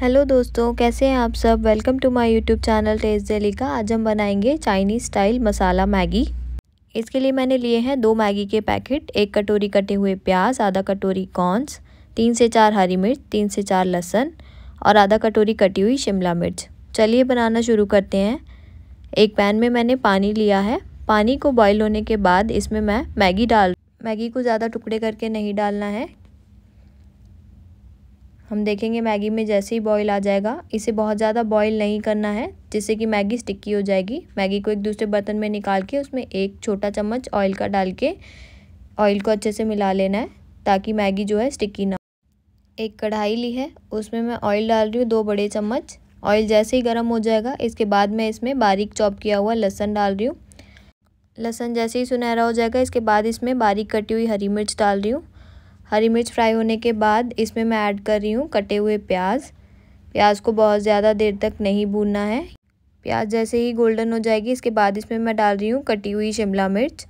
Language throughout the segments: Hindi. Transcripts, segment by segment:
हेलो दोस्तों कैसे हैं आप सब welcome to my YouTube channel test daily का आज हम बनाएंगे चाइनीज़ स्टाइल मसाला मैगी इसके लिए मैंने लिए हैं दो मैगी के पैकेट एक कटोरी कटे हुए प्याज आधा कटोरी कॉर्नस तीन से चार हरी मिर्च तीन से चार लहसुन और आधा कटोरी कटी हुई शिमला मिर्च चलिए बनाना शुरू करते हैं एक पैन में मैंने पानी लिया है पानी को बॉयल होने के बाद इसमें मैं मैगी डाल मैगी को ज़्यादा टुकड़े करके नहीं डालना है हम देखेंगे मैगी में जैसे ही बॉईल आ जाएगा इसे बहुत ज़्यादा बॉईल नहीं करना है जिससे कि मैगी स्टिक्की हो जाएगी मैगी को एक दूसरे बर्तन में निकाल के उसमें एक छोटा चम्मच ऑयल का डाल के ऑयल को अच्छे से मिला लेना है ताकि मैगी जो है स्टिक्की ना एक कढ़ाई ली है उसमें मैं ऑयल डाल रही हूँ दो बड़े चम्मच ऑयल जैसे ही गर्म हो जाएगा इसके बाद मैं इसमें बारीक चॉप किया हुआ लहसन डाल रही हूँ लहसन जैसे ही सुनहरा हो जाएगा इसके बाद इसमें बारीक कटी हुई हरी मिर्च डाल रही हूँ हरी मिर्च फ्राई होने के बाद इसमें मैं ऐड कर रही हूँ कटे हुए प्याज प्याज को बहुत ज़्यादा देर तक नहीं भूनना है प्याज जैसे ही गोल्डन हो जाएगी इसके बाद इसमें मैं डाल रही हूँ कटी हुई शिमला मिर्च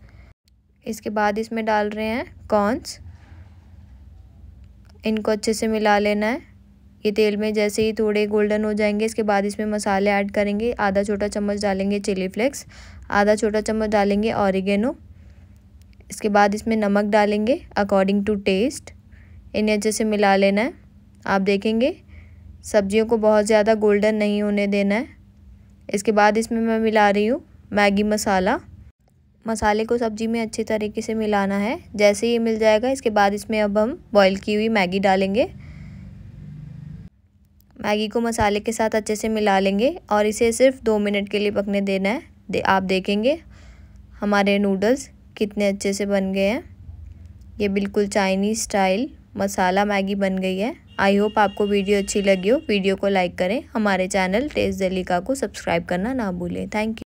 इसके बाद इसमें डाल रहे हैं कॉर्नस इनको अच्छे से मिला लेना है ये तेल में जैसे ही थोड़े गोल्डन हो जाएंगे इसके बाद इसमें मसाले ऐड करेंगे आधा छोटा चम्मच डालेंगे चिली फ्लेक्स आधा छोटा चम्मच डालेंगे ऑरिगेनो इसके बाद इसमें नमक डालेंगे अकॉर्डिंग टू टेस्ट इन्हें अच्छे से मिला लेना है आप देखेंगे सब्जियों को बहुत ज़्यादा गोल्डन नहीं होने देना है इसके बाद इसमें मैं मिला रही हूँ मैगी मसाला मसाले को सब्जी में अच्छे तरीके से मिलाना है जैसे ये मिल जाएगा इसके बाद इसमें अब हम बॉईल की हुई मैगी डालेंगे मैगी को मसाले के साथ अच्छे से मिला लेंगे और इसे सिर्फ दो मिनट के लिए पकने देना है दे, आप देखेंगे हमारे नूडल्स कितने अच्छे से बन गए हैं ये बिल्कुल चाइनीज़ स्टाइल मसाला मैगी बन गई है आई होप आपको वीडियो अच्छी लगी हो वीडियो को लाइक करें हमारे चैनल टेस्ट जलिका को सब्सक्राइब करना ना भूलें थैंक यू